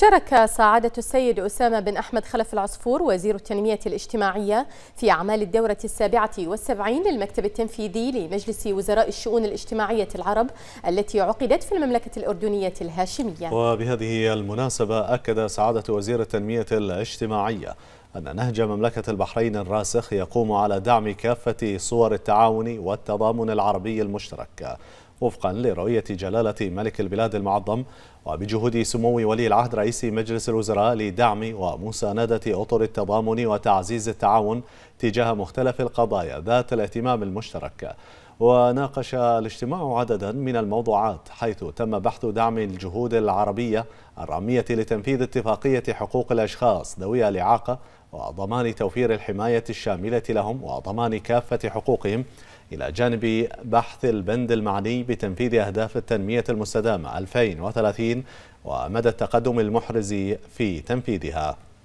شارك سعادة السيد أسامة بن أحمد خلف العصفور وزير التنمية الاجتماعية في أعمال الدورة السابعة والسبعين للمكتب التنفيذي لمجلس وزراء الشؤون الاجتماعية العرب التي عقدت في المملكة الأردنية الهاشمية وبهذه المناسبة أكد سعادة وزير التنمية الاجتماعية أن نهج مملكة البحرين الراسخ يقوم على دعم كافة صور التعاون والتضامن العربي المشترك وفقا لرؤية جلالة ملك البلاد المعظم وبجهود سمو ولي العهد رئيس مجلس الوزراء لدعم ومساندة أطر التضامن وتعزيز التعاون تجاه مختلف القضايا ذات الاهتمام المشترك وناقش الاجتماع عددا من الموضوعات حيث تم بحث دعم الجهود العربية الرامية لتنفيذ اتفاقية حقوق الأشخاص ذوي الإعاقة وضمان توفير الحماية الشاملة لهم وضمان كافة حقوقهم إلى جانب بحث البند المعني بتنفيذ أهداف التنمية المستدامة 2030 ومدى التقدم المحرز في تنفيذها